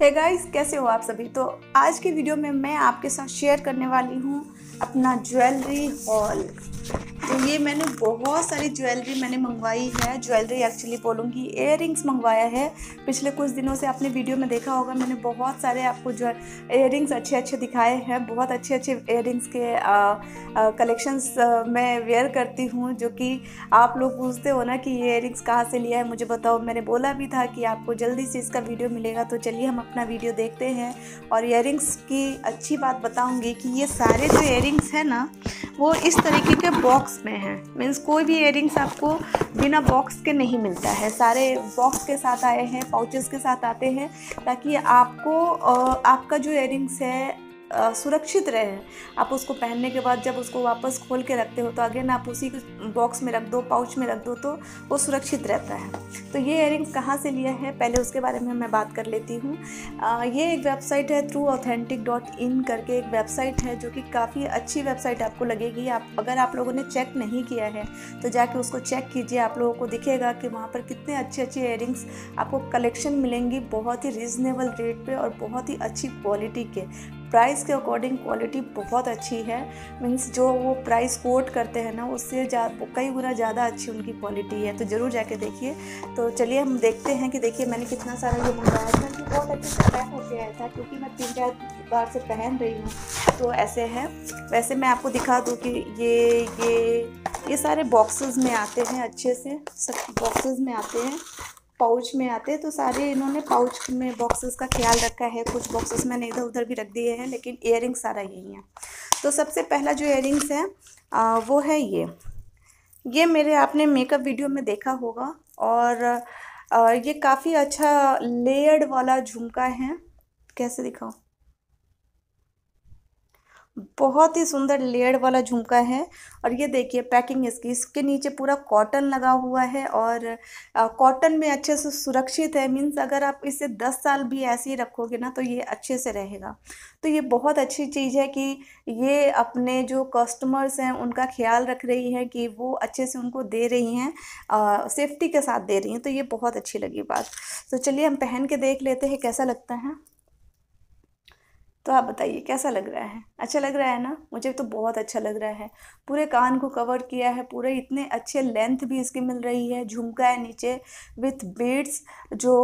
हे hey guys कैसे हो आप सभी तो आज के वीडियो में मैं आपके साथ शेयर करने वाली हूँ अपना ज्वेलरी हॉल तो ये मैंने बहुत सारी ज्वेलरी मैंने मंगवाई है ज्वेलरी एक्चुअली बोलूँगी एयरिंग्स मंगवाया है पिछले कुछ दिनों से आपने वीडियो में देखा होगा मैंने बहुत सारे आपको ज्वेल इयर अच्छे अच्छे दिखाए हैं बहुत अच्छे अच्छे इयर के कलेक्शंस मैं वेयर करती हूँ जो कि आप लोग पूछते हो ना कि ये एयरिंग्स कहाँ से लिया है मुझे बताओ मैंने बोला भी था कि आपको जल्दी से इसका वीडियो मिलेगा तो चलिए हम अपना वीडियो देखते हैं और इयर की अच्छी बात बताऊँगी कि ये सारे जो इयर हैं ना वो इस तरीके के बॉक्स में है मीन्स कोई भी इयर आपको बिना बॉक्स के नहीं मिलता है सारे बॉक्स के साथ आए हैं पाउचेस के साथ आते हैं ताकि आपको आपका जो एयरिंग्स है सुरक्षित रहें आप उसको पहनने के बाद जब उसको वापस खोल के रखते हो तो अगेन आप उसी बॉक्स में रख दो पाउच में रख दो तो वो सुरक्षित रहता है तो ये रिंग्स कहाँ से लिया है पहले उसके बारे में मैं बात कर लेती हूँ ये एक वेबसाइट है थ्रू ऑथेंटिक डॉट इन करके एक वेबसाइट है जो कि काफ़ी अच्छी वेबसाइट आपको लगेगी आप अगर आप लोगों ने चेक नहीं किया है तो जाके उसको चेक कीजिए आप लोगों को दिखेगा कि वहाँ पर कितने अच्छे अच्छे रिंग्स आपको कलेक्शन मिलेंगी बहुत ही रिजनेबल रेट पे और बहुत ही अच्छी क्वालिटी के प्राइस के अकॉर्डिंग क्वालिटी बहुत अच्छी है मीन्स जो वो प्राइस कोट करते हैं ना उससे जा कई गुना ज़्यादा अच्छी उनकी क्वालिटी है तो ज़रूर जाके देखिए तो चलिए हम देखते हैं कि देखिए मैंने कितना सारा ये मंगाया था कि बहुत अच्छे से पैक हो गया था क्योंकि मैं तीन चार बार से पहन रही हूँ तो ऐसे है वैसे मैं आपको दिखा दूँ कि ये ये ये सारे बॉक्सेस में आते हैं अच्छे से सब बॉक्सेस में आते हैं पाउच में आते तो सारे इन्होंने पाउच में बॉक्सेस का ख्याल रखा है कुछ बॉक्सेस मैंने इधर उधर भी रख दिए हैं लेकिन इयर सारा यही है तो सबसे पहला जो इयर है आ, वो है ये ये मेरे आपने मेकअप वीडियो में देखा होगा और आ, ये काफ़ी अच्छा लेयर्ड वाला झुमका है कैसे दिखाऊँ बहुत ही सुंदर लेयर वाला झुमका है और ये देखिए पैकिंग इसकी इसके नीचे पूरा कॉटन लगा हुआ है और कॉटन में अच्छे से सुरक्षित है मीन्स अगर आप इसे दस साल भी ऐसे ही रखोगे ना तो ये अच्छे से रहेगा तो ये बहुत अच्छी चीज़ है कि ये अपने जो कस्टमर्स हैं उनका ख्याल रख रही है कि वो अच्छे से उनको दे रही हैं सेफ्टी के साथ दे रही हैं तो ये बहुत अच्छी लगी बात तो चलिए हम पहन के देख लेते हैं कैसा लगता है तो आप बताइए कैसा लग रहा है अच्छा लग रहा है ना मुझे तो बहुत अच्छा लग रहा है पूरे कान को कवर किया है पूरे इतने अच्छे लेंथ भी इसकी मिल रही है झुमका है नीचे विथ बीड्स जो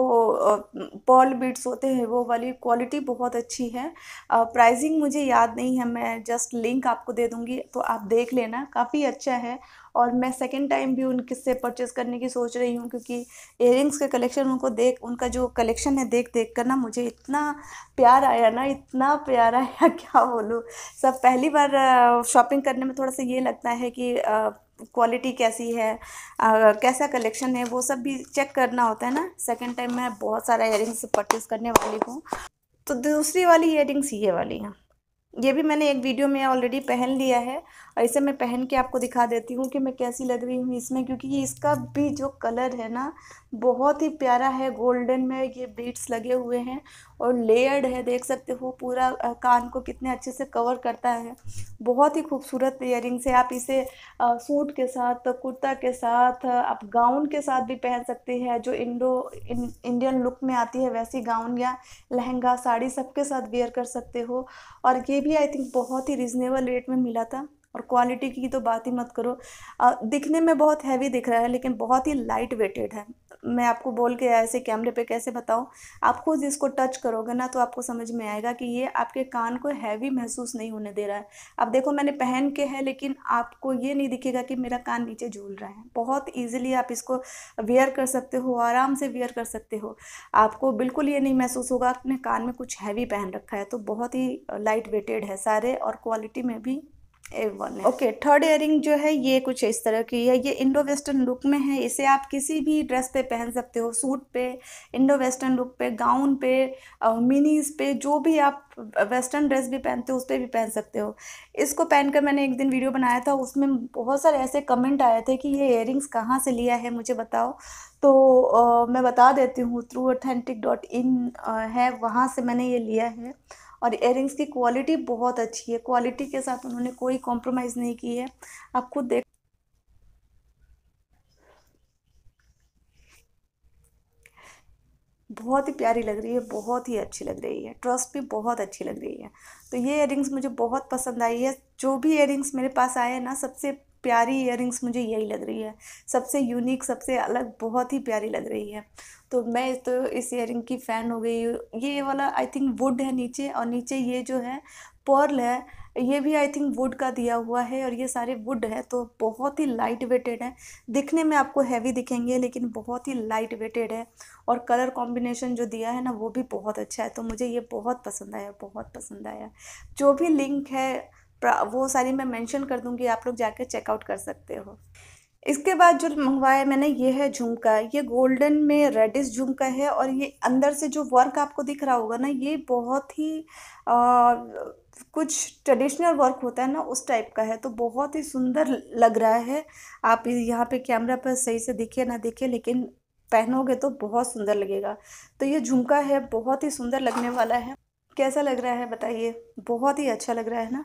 पॉल बीड्स होते हैं वो वाली क्वालिटी बहुत अच्छी है प्राइसिंग मुझे याद नहीं है मैं जस्ट लिंक आपको दे दूँगी तो आप देख लेना काफ़ी अच्छा है और मैं सेकेंड टाइम भी उनके से परचेज़ करने की सोच रही हूँ क्योंकि रिंग्स के कलेक्शन उनको देख उनका जो कलेक्शन है देख देख कर ना मुझे इतना प्यार आया ना इतना प्यार आया क्या बोलूँ सब पहली बार शॉपिंग करने में थोड़ा सा ये लगता है कि आ, क्वालिटी कैसी है आ, कैसा कलेक्शन है वो सब भी चेक करना होता है ना सेकेंड टाइम मैं बहुत सारा एयरिंग्स परचेज़ करने वाली हूँ तो दूसरी वाली एयरिंग्स ये वाली हैं ये भी मैंने एक वीडियो में ऑलरेडी पहन लिया है और इसे मैं पहन के आपको दिखा देती हूँ कि मैं कैसी लग रही हूँ इसमें क्योंकि इसका भी जो कलर है ना बहुत ही प्यारा है गोल्डन में ये बीट्स लगे हुए हैं और लेयर्ड है देख सकते हो पूरा कान को कितने अच्छे से कवर करता है बहुत ही खूबसूरत इयरिंग्स है आप इसे सूट के साथ कुर्ता के साथ आप गाउन के साथ भी पहन सकते हैं जो इंडो इन, इंडियन लुक में आती है वैसी गाउन या लहंगा साड़ी सबके साथ वेयर कर सकते हो और ये भी आई थिंक बहुत ही रिजनेबल रेट में मिला था और क्वालिटी की तो बात ही मत करो दिखने में बहुत हैवी दिख रहा है लेकिन बहुत ही लाइट वेटेड है मैं आपको बोल के ऐसे कैमरे पे कैसे बताऊँ आप खुद इसको टच करोगे ना तो आपको समझ में आएगा कि ये आपके कान को हैवी महसूस नहीं होने दे रहा है अब देखो मैंने पहन के है लेकिन आपको ये नहीं दिखेगा कि मेरा कान नीचे झूल रहा है बहुत ईजिली आप इसको वेयर कर सकते हो आराम से वेयर कर सकते हो आपको बिल्कुल ये नहीं महसूस होगा आपने कान में कुछ हैवी पहन रखा है तो बहुत ही लाइट वेटेड है सारे और क्वालिटी में भी A one okay third earring जो है ये कुछ इस तरह की है ये इंडो वेस्टर्न लुक में है इसे आप किसी भी ड्रेस पे पहन सकते हो सूट पे इंडो वेस्टर्न लुक पे गाउन पे मिनीज पे जो भी आप वेस्टर्न ड्रेस भी पहनते हो उस पर भी पहन सकते हो इसको पहनकर मैंने एक दिन वीडियो बनाया था उसमें बहुत सारे ऐसे कमेंट आए थे कि ये इयरिंग्स कहाँ से लिया है मुझे बताओ तो आ, मैं बता देती हूँ थ्रू ऑथेंटिक डॉट इन है वहाँ से मैंने ये लिया है और इयर की क्वालिटी बहुत अच्छी है क्वालिटी के साथ उन्होंने कोई कॉम्प्रोमाइज़ नहीं की है आप खुद देख बहुत ही प्यारी लग रही है बहुत ही अच्छी लग रही है ट्रस्ट भी बहुत अच्छी लग रही है तो ये इयर मुझे बहुत पसंद आई है जो भी इयर मेरे पास आए हैं ना सबसे प्यारी इयर मुझे यही लग रही है सबसे यूनिक सबसे अलग बहुत ही प्यारी लग रही है तो मैं तो इस इयर की फ़ैन हो गई ये वाला आई थिंक वुड है नीचे और नीचे ये जो है पर्ल है ये भी आई थिंक वुड का दिया हुआ है और ये सारे वुड है तो बहुत ही लाइट वेटेड है दिखने में आपको हैवी दिखेंगे लेकिन बहुत ही लाइट वेटेड है और कलर कॉम्बिनेशन जो दिया है ना वो भी बहुत अच्छा है तो मुझे ये बहुत पसंद आया बहुत पसंद आया जो भी लिंक है वो सारी मैं मेंशन कर दूंगी आप लोग जाकर चेकआउट कर सकते हो इसके बाद जो मंगवाया मैंने ये है झुमका ये गोल्डन में रेडिश झुमका है और ये अंदर से जो वर्क आपको दिख रहा होगा ना ये बहुत ही आ, कुछ ट्रेडिशनल वर्क होता है ना उस टाइप का है तो बहुत ही सुंदर लग रहा है आप यहाँ पे कैमरा पर सही से दिखे ना दिखे लेकिन पहनोगे तो बहुत सुंदर लगेगा तो ये झुमका है बहुत ही सुंदर लगने वाला है कैसा लग रहा है बताइए बहुत ही अच्छा लग रहा है ना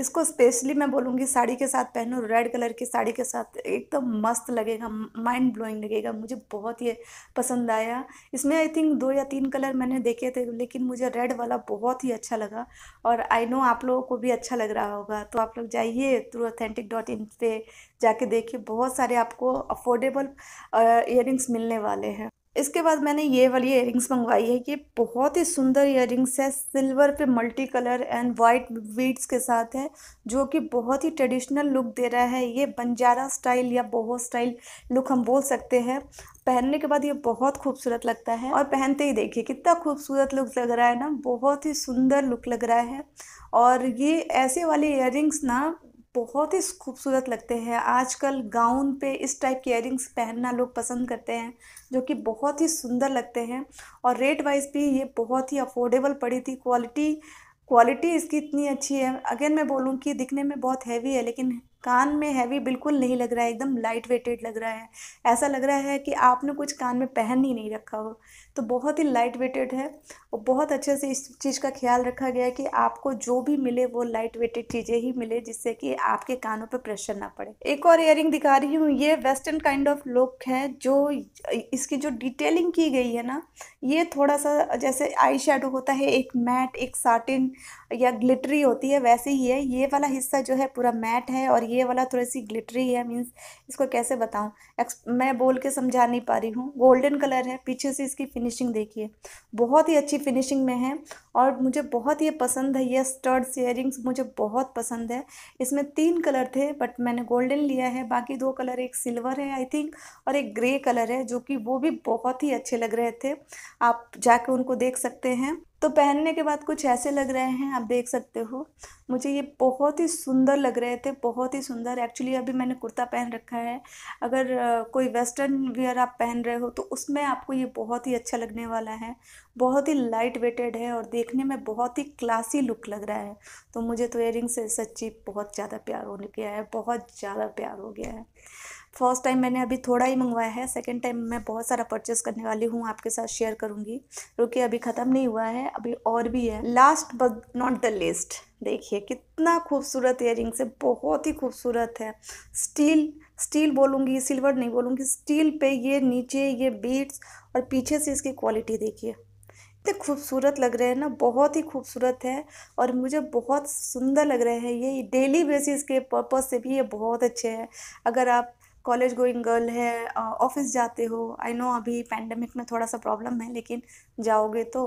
इसको स्पेशली मैं बोलूँगी साड़ी के साथ पहनो रेड कलर की साड़ी के साथ एकदम तो मस्त लगेगा माइंड ब्लोइंग लगेगा मुझे बहुत ही पसंद आया इसमें आई थिंक दो या तीन कलर मैंने देखे थे लेकिन मुझे रेड वाला बहुत ही अच्छा लगा और आई नो आप लोगों को भी अच्छा लग रहा होगा तो आप लोग जाइए थ्रू ऑथेंटिक डॉट इन पर जाके देखिए बहुत सारे आपको अफोर्डेबल ईयरिंग्स मिलने वाले हैं इसके बाद मैंने ये वाली इयर मंगवाई है ये बहुत ही सुंदर इयर है सिल्वर पे multi colour and white beads के साथ है जो कि बहुत ही ट्रेडिशनल लुक दे रहा है ये बंजारा स्टाइल या बोहो स्टाइल लुक हम बोल सकते हैं पहनने के बाद ये बहुत खूबसूरत लगता है और पहनते ही देखिए कितना खूबसूरत लुक लग रहा है ना बहुत ही सुंदर लुक लग रहा है और ये ऐसे वाले इयर ना बहुत ही खूबसूरत लगते हैं आजकल गाउन पे इस टाइप के एयरिंग्स पहनना लोग पसंद करते हैं जो कि बहुत ही सुंदर लगते हैं और रेट वाइज भी ये बहुत ही अफोर्डेबल पड़ी थी क्वालिटी क्वालिटी इसकी इतनी अच्छी है अगेन मैं बोलूँ कि दिखने में बहुत हैवी है लेकिन कान में हैवी बिल्कुल नहीं लग रहा है एकदम लाइट वेटेड लग रहा है ऐसा लग रहा है कि आपने कुछ कान में पहन ही नहीं रखा हो तो बहुत ही लाइट वेटेड है और बहुत अच्छे से इस चीज़ का ख्याल रखा गया है कि आपको जो भी मिले वो लाइट वेटेड चीज़ें ही मिले जिससे कि आपके कानों पर प्रेशर ना पड़े एक और इयरिंग दिखा रही हूँ ये वेस्टर्न काइंड ऑफ लुक है जो इसकी जो डिटेलिंग की गई है ना ये थोड़ा सा जैसे आई होता है एक मैट एक साटिन या ग्लिटरी होती है वैसे ही है ये वाला हिस्सा जो है पूरा मैट है और ये वाला थोड़ी सी ग्लिटरी है मीन्स इसको कैसे बताऊँ मैं बोल के समझा नहीं पा रही हूँ गोल्डन कलर है पीछे से इसकी फिनिशिंग देखिए बहुत ही अच्छी फिनिशिंग में है और मुझे बहुत ये पसंद है ये स्टर्ड्स सीयरिंग्स मुझे बहुत पसंद है इसमें तीन कलर थे बट मैंने गोल्डन लिया है बाकी दो कलर एक सिल्वर है आई थिंक और एक ग्रे कलर है जो कि वो भी बहुत ही अच्छे लग रहे थे आप जाके उनको देख सकते हैं तो पहनने के बाद कुछ ऐसे लग रहे हैं आप देख सकते हो मुझे ये बहुत ही सुंदर लग रहे थे बहुत ही सुंदर एक्चुअली अभी मैंने कुर्ता पहन रखा है अगर कोई वेस्टर्न वियर आप पहन रहे हो तो उसमें आपको ये बहुत ही अच्छा लगने वाला है बहुत ही लाइट वेटेड है और देखने में बहुत ही क्लासी लुक लग रहा है तो मुझे तो एयरिंग से सच्ची बहुत ज़्यादा प्यार हो गया है बहुत ज़्यादा प्यार हो गया है फर्स्ट टाइम मैंने अभी थोड़ा ही मंगवाया है सेकेंड टाइम मैं बहुत सारा परचेस करने वाली हूँ आपके साथ शेयर करूँगी क्योंकि अभी ख़त्म नहीं हुआ है अभी और भी है last but not the least देखिए कितना खूबसूरत इयर है बहुत ही खूबसूरत है स्टील स्टील बोलूँगी सिल्वर नहीं बोलूँगी स्टील पे ये नीचे ये बीट्स और पीछे से इसकी क्वालिटी देखिए इतने खूबसूरत लग रहे हैं ना बहुत ही खूबसूरत है और मुझे बहुत सुंदर लग रहे हैं ये डेली बेसिस के पर्पज़ से भी ये बहुत अच्छे हैं अगर आप कॉलेज गोइंग गर्ल है ऑफिस जाते हो आई नो अभी पैंडमिक में थोड़ा सा प्रॉब्लम है लेकिन जाओगे तो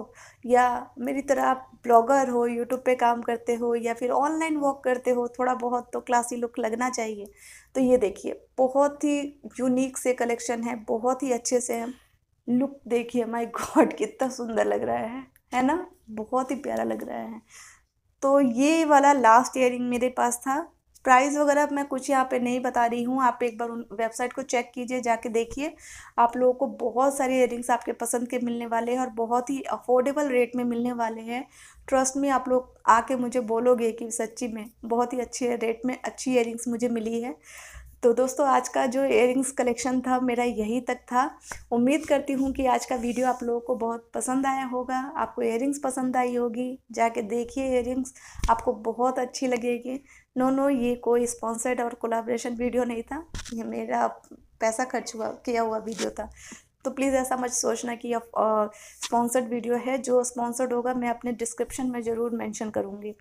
या मेरी तरह आप ब्लॉगर हो यूट्यूब पे काम करते हो या फिर ऑनलाइन वॉक करते हो थोड़ा बहुत तो क्लासी लुक लगना चाहिए तो ये देखिए बहुत ही यूनिक से कलेक्शन है बहुत ही अच्छे से है लुक देखिए माई गॉड कितना सुंदर लग रहा है है ना बहुत ही प्यारा लग रहा है तो ये वाला लास्ट ईयरिंग मेरे पास था प्राइस वगैरह मैं कुछ यहाँ पे नहीं बता रही हूँ आप एक बार उन वेबसाइट को चेक कीजिए जाके देखिए आप लोगों को बहुत सारे इयरिंग्स आपके पसंद के मिलने वाले हैं और बहुत ही अफोर्डेबल रेट में मिलने वाले हैं ट्रस्ट में आप लोग आके मुझे बोलोगे कि सच्ची में बहुत ही अच्छे रेट में अच्छी इयरिंग्स मुझे मिली है तो दोस्तों आज का जो इयरिंग्स कलेक्शन था मेरा यहीं तक था उम्मीद करती हूँ कि आज का वीडियो आप लोगों को बहुत पसंद आया होगा आपको इयरिंग्स पसंद आई होगी जाके देखिए इयरिंग्स आपको बहुत अच्छी लगेगी नो नो ये कोई स्पॉन्सर्ड और कोलाब्रेशन वीडियो नहीं था ये मेरा पैसा खर्च हुआ किया हुआ वीडियो था तो प्लीज़ ऐसा मत सोचना कि स्पॉन्सर्ड वीडियो है जो स्पॉन्सर्ड होगा मैं अपने डिस्क्रिप्शन में ज़रूर मेंशन करूँगी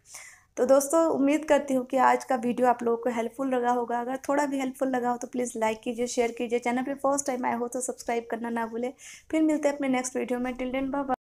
तो दोस्तों उम्मीद करती हूँ कि आज का वीडियो आप लोगों को हेल्पफुल लगा होगा अगर थोड़ा भी हेल्पफुल लगा हो तो प्लीज़ लाइक कीजिए शेयर कीजिए चैनल पर फर्स्ट टाइम आए हो तो सब्सक्राइब करना ना भूले फिर मिलते हैं अपने नेक्स्ट वीडियो में टिल डेन बाबा